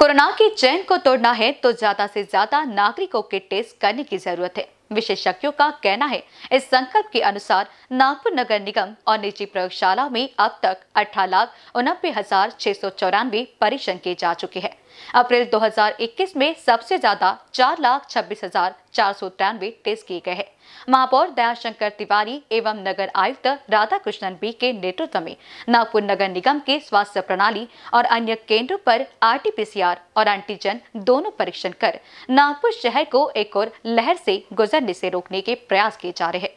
corona की चैन को तोड़ना है तो ज्यादा से ज्यादा नागरिकों के टेस्ट करने की जरूरत है विशेषज्ञों का कहना है इस संकल्प के अनुसार नागपुर नगर निगम और निजी प्रयोगशाला में अब तक अठारह लाख उनबे हजार छह सौ चौरानवे परीक्षण किए जा चुके हैं अप्रैल 2021 में सबसे ज्यादा चार लाख छब्बीस हजार चार सौ तिरानवे टेस्ट किए गए हैं महापौर दयाशंकर तिवारी एवं नगर आयुक्त राधा कृष्णन बी के नेतृत्व में नागपुर नगर निगम के स्वास्थ्य प्रणाली और अन्य केंद्रों पर आरटीपीसीआर और एंटीजन दोनों परीक्षण कर नागपुर शहर को एक और लहर से गुजरने से रोकने के प्रयास किए जा रहे हैं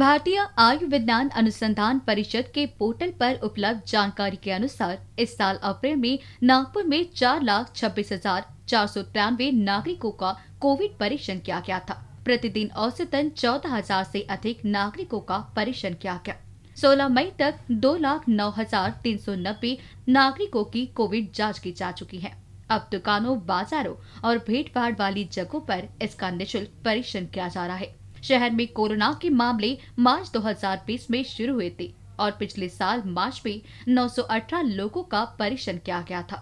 भारतीय आयुर्विज्ञान अनुसंधान परिषद के पोर्टल पर उपलब्ध जानकारी के अनुसार इस साल अप्रैल में नागपुर में चार लाख छब्बीस हजार चार सौ तिरानवे नागरिकों का कोविड परीक्षण किया गया था प्रतिदिन औसतन चौदह हजार ऐसी अधिक नागरिकों का परीक्षण किया गया 16 मई तक दो लाख नौ हजार तीन सौ नब्बे नागरिकों की कोविड जांच की जा चुकी है अब दुकानों बाजारों और भीड़ भाड़ वाली जगहों पर इसका निःशुल्क परीक्षण किया जा रहा है शहर में कोरोना के मामले मार्च 2020 में शुरू हुए थे और पिछले साल मार्च में 918 लोगों का परीक्षण किया गया था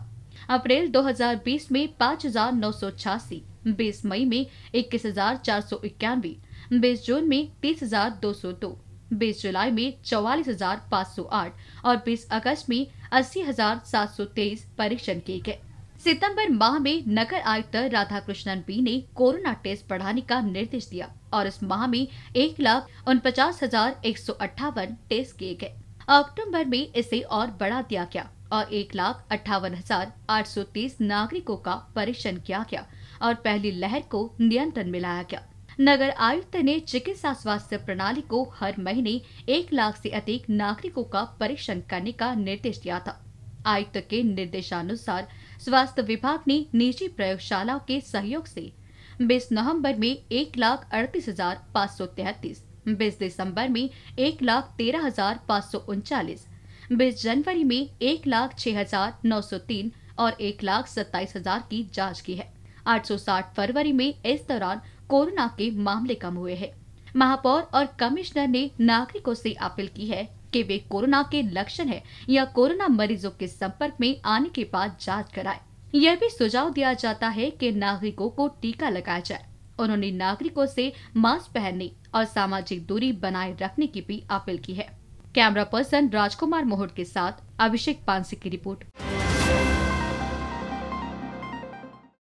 अप्रैल 2020 में पाँच हजार नौ सौ छियासी बीस मई में इक्कीस हजार चार सौ इक्यानवे बीस जून में तीस हजार दो सौ दो बीस जुलाई में चौवालीस हजार पाँच सौ आठ और बीस अगस्त में अस्सी हजार सात सौ तेईस परीक्षण किए गए सितंबर माह में नगर आयुक्त राधा कृष्णन बी ने कोरोना टेस्ट बढ़ाने का निर्देश दिया और इस माह में एक लाख उनपचास हजार एक सौ अट्ठावन टेस्ट किए गए अक्टूबर में इसे और बढ़ा दिया गया और एक लाख अट्ठावन हजार आठ सौ तीस नागरिकों का परीक्षण किया गया और पहली लहर को नियंत्रण में लाया गया नगर आयुक्त ने चिकित्सा स्वास्थ्य प्रणाली को हर महीने एक लाख से अधिक नागरिकों का परीक्षण करने का निर्देश दिया था आयुक्त के निर्देशानुसार स्वास्थ्य विभाग ने निजी प्रयोगशालाओं के सहयोग से 20 नवंबर में एक लाख अड़तीस हजार पाँच सौ तैतीस बीस दिसम्बर में एक लाख तेरह हजार पाँच सौ उनचालीस बीस जनवरी में एक लाख छह हजार नौ सौ तीन और एक लाख सत्ताईस हजार की जाँच की है 860 फरवरी में इस दौरान कोरोना के मामले कम हुए हैं महापौर और कमिश्नर ने नागरिकों से अपील की है कि वे कोरोना के लक्षण है या कोरोना मरीजों के संपर्क में आने के बाद जांच कराए यह भी सुझाव दिया जाता है कि नागरिकों को टीका लगाया जाए उन्होंने नागरिकों से मास्क पहनने और सामाजिक दूरी बनाए रखने की भी अपील की है कैमरा पर्सन राजकुमार मोहट के साथ अभिषेक पानसी की रिपोर्ट